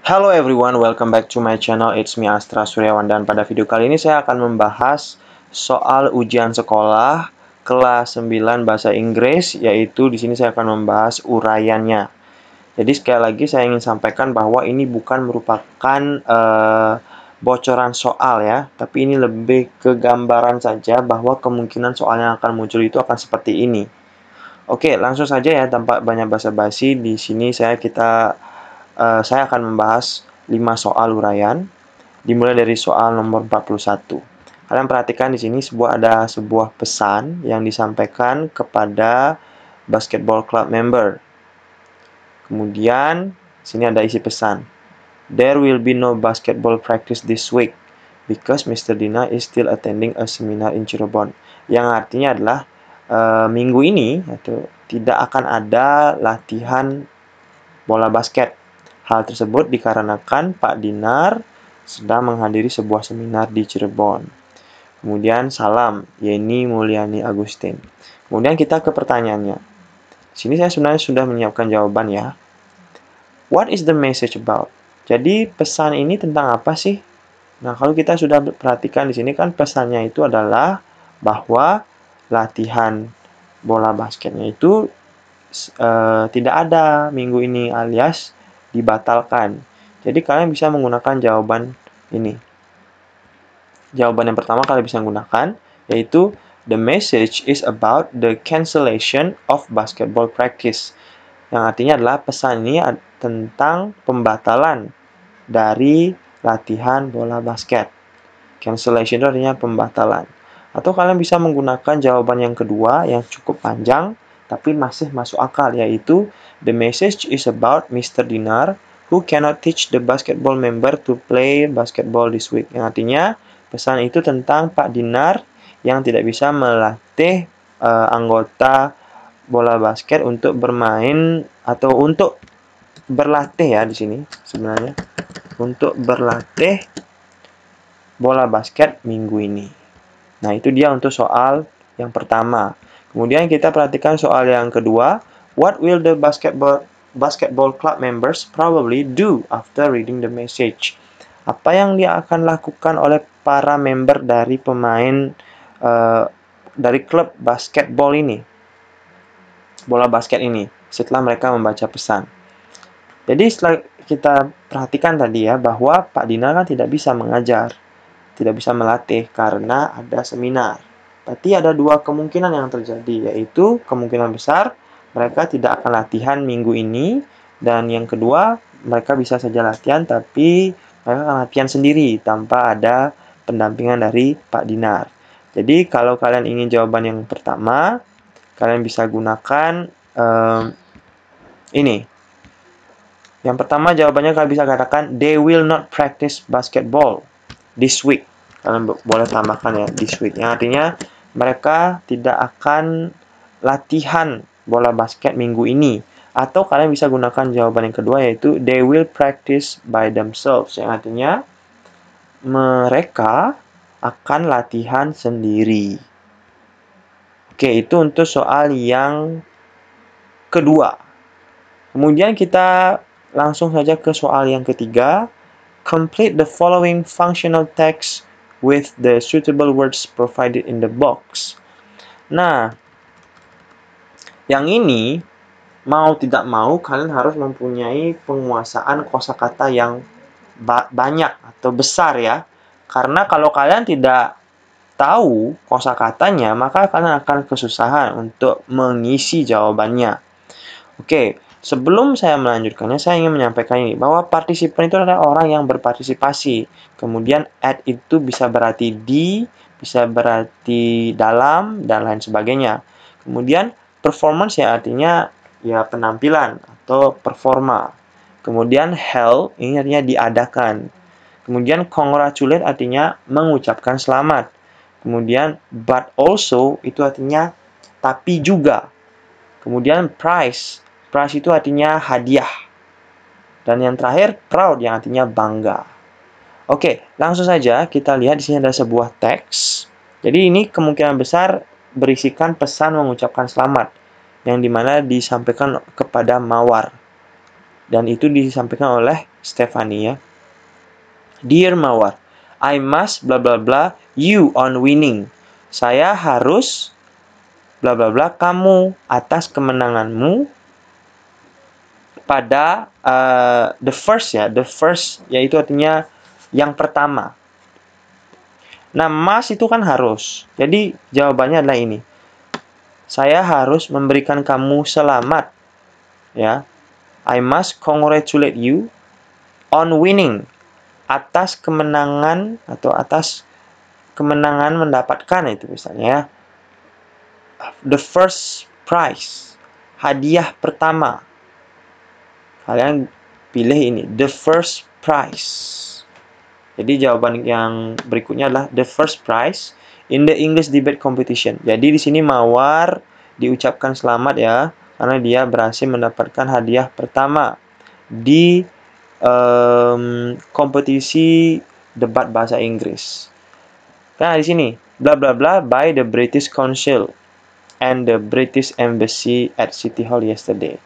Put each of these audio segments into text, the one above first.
Hello everyone, welcome back to my channel. It's me Astra Suryawan dan pada video kali ini saya akan membahas soal ujian sekolah kelas 9 bahasa Inggris yaitu di sini saya akan membahas uraiannya. Jadi sekali lagi saya ingin sampaikan bahwa ini bukan merupakan uh, bocoran soal ya, tapi ini lebih ke gambaran saja bahwa kemungkinan soal yang akan muncul itu akan seperti ini. Oke, langsung saja ya tanpa banyak basa-basi di sini saya kita Eh, saya akan membahas 5 soal uraian dimulai dari soal nomor 41. Kalian perhatikan di sini sebuah ada sebuah pesan yang disampaikan kepada basketball club member. Kemudian sini ada isi pesan. There will be no basketball practice this week because Mr. Dina is still attending a seminar in Cirebon. Yang artinya adalah e, minggu ini atau tidak akan ada latihan bola basket Hal tersebut dikarenakan Pak Dinar sedang menghadiri sebuah seminar di Cirebon. Kemudian salam, Yeni Mulyani Agustin. Kemudian kita ke pertanyaannya. Di sini saya sebenarnya sudah menyiapkan jawaban ya. What is the message about? Jadi pesan ini tentang apa sih? Nah, kalau kita sudah perhatikan di sini kan pesannya itu adalah bahwa latihan bola basketnya itu uh, tidak ada minggu ini alias dibatalkan. Jadi kalian bisa menggunakan jawaban ini. Jawaban yang pertama kalian bisa gunakan yaitu the message is about the cancellation of basketball practice. Yang artinya adalah pesan ini tentang pembatalan dari latihan bola basket. Cancellation itu artinya pembatalan. Atau kalian bisa menggunakan jawaban yang kedua yang cukup panjang tapi masih masuk akal yaitu the message is about Mr. Dinar who cannot teach the basketball member to play basketball this week. Yang artinya pesan itu tentang Pak Dinar yang tidak bisa melatih uh, anggota bola basket untuk bermain atau untuk berlatih ya di sini sebenarnya untuk berlatih bola basket minggu ini. Nah, itu dia untuk soal yang pertama. Kemudian kita perhatikan soal yang kedua. What will the basketball basketball club members probably do after reading the message? Apa yang dia akan lakukan oleh para member dari pemain uh, dari klub basketball ini? Bola basket ini setelah mereka membaca pesan. Jadi setelah kita perhatikan tadi ya bahwa Pak Dina kan tidak bisa mengajar, tidak bisa melatih karena ada seminar. Berarti ada dua kemungkinan yang terjadi, yaitu kemungkinan besar mereka tidak akan latihan minggu ini, dan yang kedua mereka bisa saja latihan tapi mereka akan latihan sendiri tanpa ada pendampingan dari Pak Dinar. Jadi kalau kalian ingin jawaban yang pertama, kalian bisa gunakan um, ini. Yang pertama jawabannya kalian bisa katakan they will not practice basketball this week kalian boleh tambahkan ya di suite yang artinya mereka tidak akan latihan bola basket minggu ini atau kalian bisa gunakan jawaban yang kedua yaitu they will practice by themselves yang artinya mereka akan latihan sendiri. Oke, itu untuk soal yang kedua. Kemudian kita langsung saja ke soal yang ketiga. Complete the following functional text with the suitable words provided in the box. Nah, yang ini mau tidak mau kalian harus mempunyai penguasaan kosakata yang ba banyak atau besar ya. Karena kalau kalian tidak tahu kosakatanya, maka kalian akan kesusahan untuk mengisi jawabannya. Oke, Sebelum saya melanjutkannya, saya ingin menyampaikan ini bahwa partisipan itu adalah orang yang berpartisipasi. Kemudian at itu bisa berarti di, bisa berarti dalam dan lain sebagainya. Kemudian performance ya artinya ya penampilan atau performa. Kemudian held ini artinya diadakan. Kemudian congratulate artinya mengucapkan selamat. Kemudian but also itu artinya tapi juga. Kemudian price Prize itu artinya hadiah. Dan yang terakhir, proud yang artinya bangga. Oke, langsung saja kita lihat di sini ada sebuah teks. Jadi ini kemungkinan besar berisikan pesan mengucapkan selamat yang dimana disampaikan kepada Mawar. Dan itu disampaikan oleh Stephanie ya. Dear Mawar, I must bla bla bla you on winning. Saya harus bla bla bla kamu atas kemenanganmu pada uh, the first ya, the first yaitu artinya yang pertama. Nah, mas itu kan harus. Jadi jawabannya adalah ini. Saya harus memberikan kamu selamat. Ya. I must congratulate you on winning atas kemenangan atau atas kemenangan mendapatkan itu misalnya ya. the first prize hadiah pertama kalian pilih ini the first prize jadi jawaban yang berikutnya adalah the first prize in the English debate competition jadi di sini mawar diucapkan selamat ya karena dia berhasil mendapatkan hadiah pertama di um, kompetisi debat bahasa Inggris. Nah di sini bla bla bla by the British Council and the British Embassy at City Hall yesterday.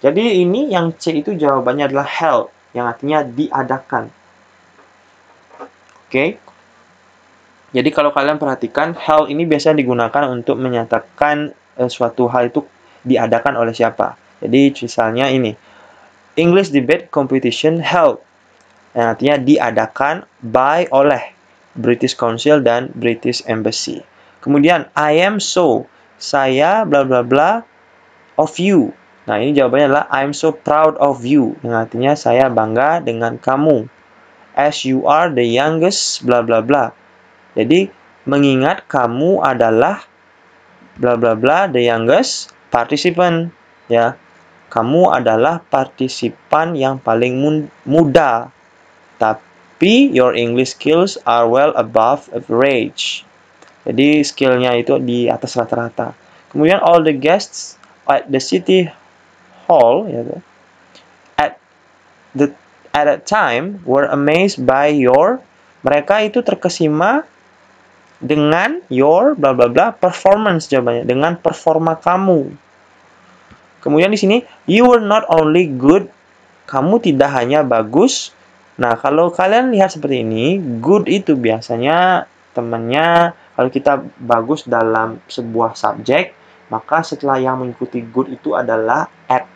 Jadi ini yang C itu jawabannya adalah held, yang artinya diadakan. Oke. Okay? Jadi kalau kalian perhatikan, held ini biasanya digunakan untuk menyatakan eh, suatu hal itu diadakan oleh siapa. Jadi misalnya ini, English Debate Competition held, yang artinya diadakan by oleh British Council dan British Embassy. Kemudian I am so, saya bla bla bla of you Nah, ini jawabannya adalah I'm so proud of you. Yang artinya saya bangga dengan kamu. As you are the youngest bla bla bla. Jadi, mengingat kamu adalah bla bla bla the youngest participant, ya. Kamu adalah partisipan yang paling muda. Tapi your English skills are well above average. Jadi skillnya itu di atas rata-rata. Kemudian all the guests at the city all gitu, ya kan? at the at that time were amazed by your mereka itu terkesima dengan your bla bla bla performance jawabannya dengan performa kamu. Kemudian di sini you were not only good, kamu tidak hanya bagus. Nah, kalau kalian lihat seperti ini, good itu biasanya temannya kalau kita bagus dalam sebuah subjek, maka setelah yang mengikuti good itu adalah at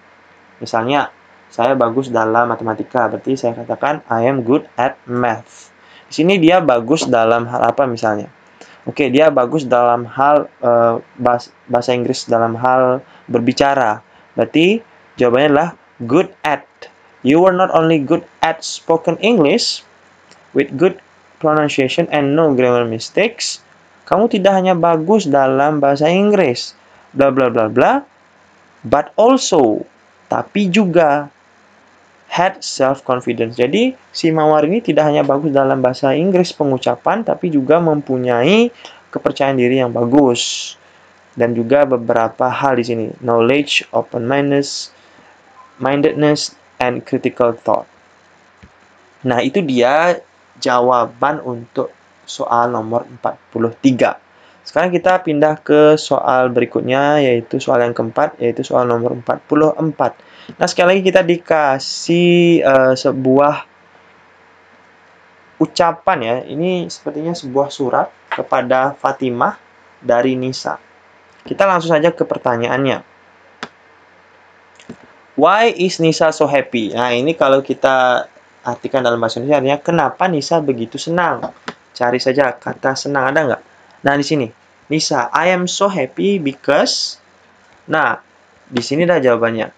Misalnya, saya bagus dalam matematika, berarti saya katakan I am good at math. Di sini dia bagus dalam hal apa misalnya? Oke, dia bagus dalam hal uh, bahasa Inggris dalam hal berbicara. Berarti jawabannya adalah good at. You were not only good at spoken English with good pronunciation and no grammar mistakes. Kamu tidak hanya bagus dalam bahasa Inggris, bla bla bla bla, but also tapi juga had self confidence. Jadi si Mawar ini tidak hanya bagus dalam bahasa Inggris pengucapan tapi juga mempunyai kepercayaan diri yang bagus. Dan juga beberapa hal di sini, knowledge, open mindedness, mindedness and critical thought. Nah, itu dia jawaban untuk soal nomor 43. Sekarang kita pindah ke soal berikutnya yaitu soal yang keempat yaitu soal nomor 44. Nah, sekali lagi kita dikasih uh, sebuah ucapan ya. Ini sepertinya sebuah surat kepada Fatimah dari Nisa. Kita langsung saja ke pertanyaannya. Why is Nisa so happy? Nah, ini kalau kita artikan dalam bahasa Indonesia artinya kenapa Nisa begitu senang? Cari saja kata senang ada nggak? Nah, di sini. Nisa I am so happy because Nah, di sini dah jawabannya.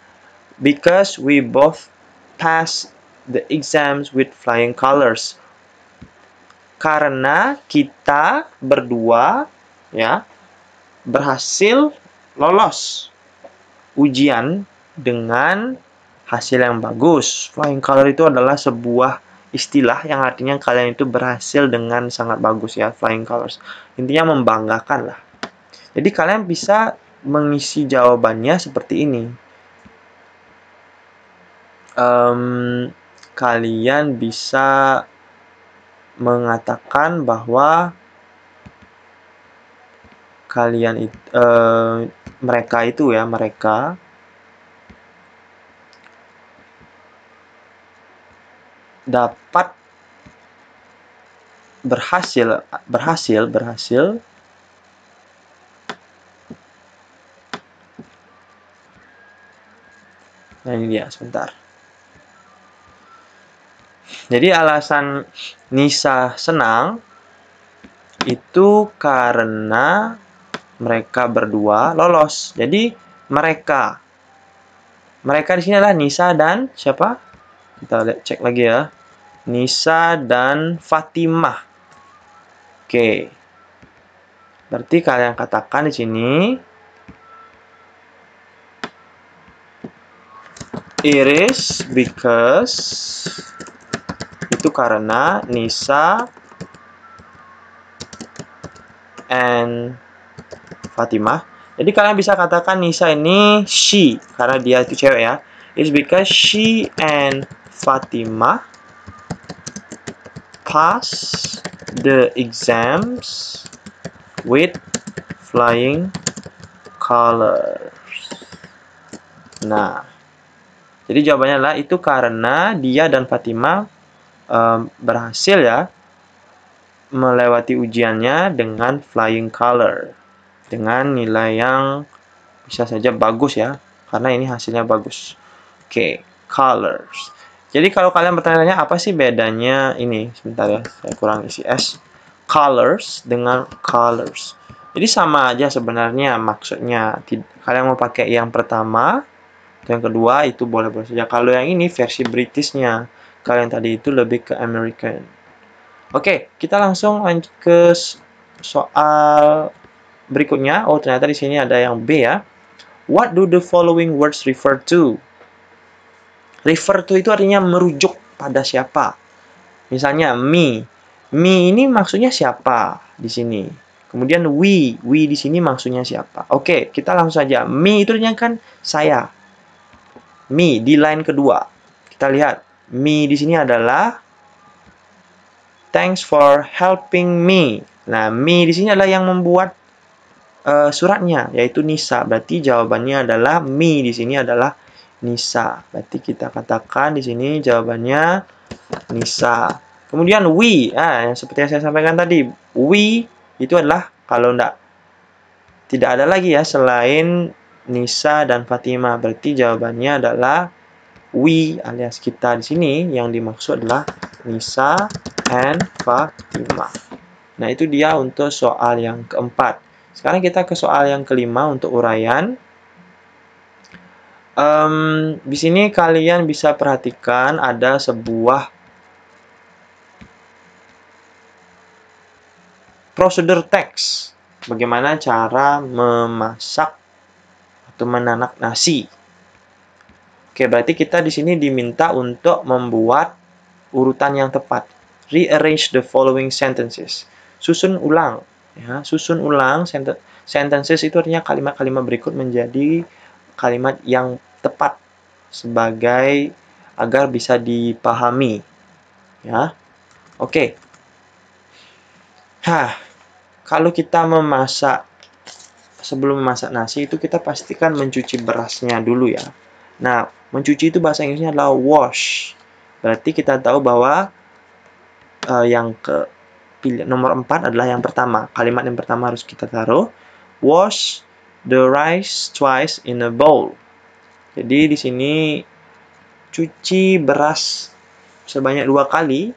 Because we both pass the exams with flying colors. Karena kita berdua ya berhasil lolos ujian dengan hasil yang bagus. Flying color itu adalah sebuah istilah yang artinya kalian itu berhasil dengan sangat bagus ya flying colors intinya membanggakan lah jadi kalian bisa mengisi jawabannya seperti ini um, kalian bisa mengatakan bahwa kalian itu uh, eh, mereka itu ya mereka dapat berhasil berhasil berhasil Nah ini dia sebentar. Jadi alasan Nisa senang itu karena mereka berdua lolos. Jadi mereka mereka di sini adalah Nisa dan siapa? Kita cek lagi ya. Nisa dan Fatimah. Oke. Berarti kalian katakan di sini Iris because itu karena Nisa and Fatimah. Jadi kalian bisa katakan Nisa ini she karena dia itu cewek ya. It's because she and Fatimah pass the exams with flying colors. Nah, jadi jawabannya adalah itu karena dia dan Fatima um, berhasil ya melewati ujiannya dengan flying color dengan nilai yang bisa saja bagus ya karena ini hasilnya bagus. Oke, okay, colors. Jadi kalau kalian bertanya-tanya apa sih bedanya ini sebentar ya saya kurang isi s colors dengan colors. Jadi sama aja sebenarnya maksudnya kalian mau pakai yang pertama atau yang kedua itu boleh-boleh saja. Kalau yang ini versi Britishnya kalian tadi itu lebih ke American. Oke, kita langsung lanjut ke soal berikutnya. Oh ternyata di sini ada yang B ya. What do the following words refer to? Refer to itu artinya merujuk pada siapa. Misalnya me. Me ini maksudnya siapa di sini. Kemudian we, we di sini maksudnya siapa? Oke, kita langsung saja. Me itu artinya kan saya. Me di line kedua. Kita lihat. Me di sini adalah thanks for helping me. Nah, me di sini adalah yang membuat uh, suratnya yaitu Nisa. Berarti jawabannya adalah me di sini adalah Nisa. Berarti kita katakan di sini jawabannya Nisa. Kemudian we, ah, yang seperti yang saya sampaikan tadi, we itu adalah kalau tidak tidak ada lagi ya selain Nisa dan Fatima. Berarti jawabannya adalah we alias kita di sini yang dimaksud adalah Nisa and Fatima. Nah, itu dia untuk soal yang keempat. Sekarang kita ke soal yang kelima untuk uraian. Um, di sini kalian bisa perhatikan ada sebuah prosedur teks. Bagaimana cara memasak atau menanak nasi. Oke, berarti kita di sini diminta untuk membuat urutan yang tepat. Rearrange the following sentences. Susun ulang. Ya, susun ulang sentences itu artinya kalimat-kalimat berikut menjadi kalimat yang tepat sebagai agar bisa dipahami. Ya. Oke. Okay. Hah. Kalau kita memasak sebelum memasak nasi itu kita pastikan mencuci berasnya dulu ya. Nah, mencuci itu bahasa Inggrisnya adalah wash. Berarti kita tahu bahwa uh, yang ke nomor 4 adalah yang pertama. Kalimat yang pertama harus kita taruh wash the rice twice in a bowl. Jadi di sini cuci beras sebanyak dua kali.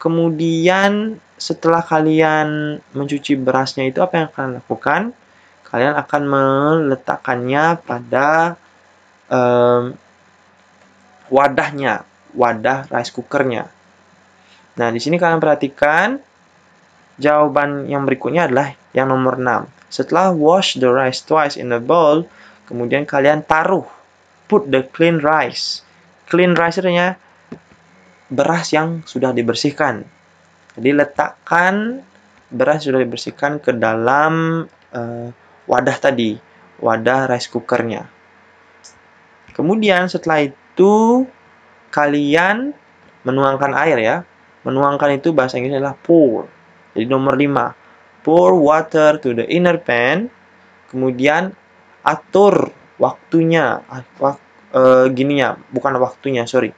Kemudian setelah kalian mencuci berasnya itu apa yang kalian lakukan? Kalian akan meletakkannya pada um, wadahnya, wadah rice cookernya. Nah, di sini kalian perhatikan jawaban yang berikutnya adalah yang nomor 6 setelah wash the rice twice in a bowl, kemudian kalian taruh put the clean rice. Clean rice artinya beras yang sudah dibersihkan. Jadi letakkan beras sudah dibersihkan ke dalam uh, wadah tadi, wadah rice cookernya. Kemudian setelah itu kalian menuangkan air ya. Menuangkan itu bahasa Inggrisnya adalah pour. Jadi nomor 5 pour water to the inner pan. Kemudian atur waktunya, wak, e, ya, bukan waktunya, sorry.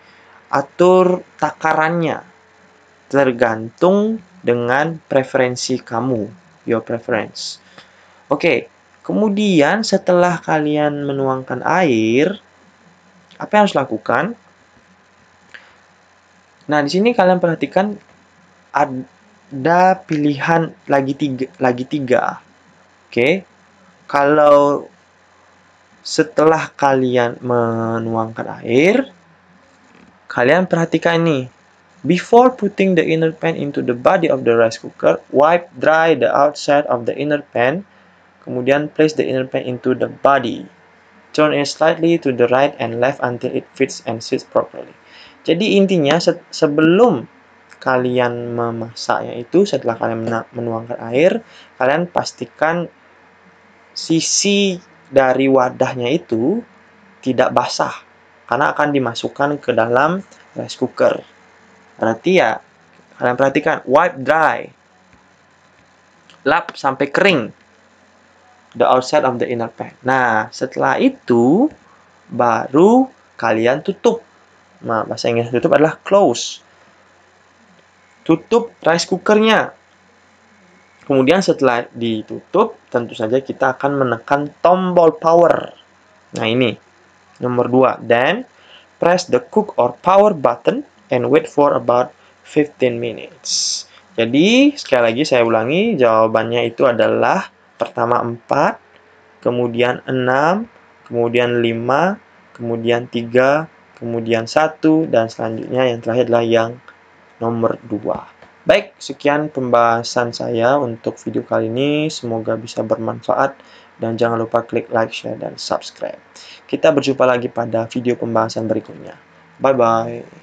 Atur takarannya tergantung dengan preferensi kamu, your preference. Oke, kemudian setelah kalian menuangkan air, apa yang harus lakukan? Nah, di sini kalian perhatikan ad, ada pilihan lagi tiga lagi tiga oke okay? kalau setelah kalian menuangkan air kalian perhatikan ini. Before putting the inner pan into the body of the rice cooker, wipe dry the outside of the inner pan, kemudian place the inner pan into the body. Turn it slightly to the right and left until it fits and sits properly. Jadi intinya sebelum kalian memasaknya itu setelah kalian menuangkan air, kalian pastikan sisi dari wadahnya itu tidak basah karena akan dimasukkan ke dalam rice cooker. Berarti ya kalian perhatikan wipe dry. Lap sampai kering. The outside of the inner pan. Nah, setelah itu baru kalian tutup. Nah, bahasa Inggris tutup adalah close tutup rice cookernya. Kemudian setelah ditutup, tentu saja kita akan menekan tombol power. Nah ini, nomor 2. Then, press the cook or power button and wait for about 15 minutes. Jadi, sekali lagi saya ulangi, jawabannya itu adalah pertama 4, kemudian 6, kemudian 5, kemudian 3, kemudian 1, dan selanjutnya yang terakhir adalah yang nomor 2. Baik, sekian pembahasan saya untuk video kali ini. Semoga bisa bermanfaat dan jangan lupa klik like, share, dan subscribe. Kita berjumpa lagi pada video pembahasan berikutnya. Bye-bye.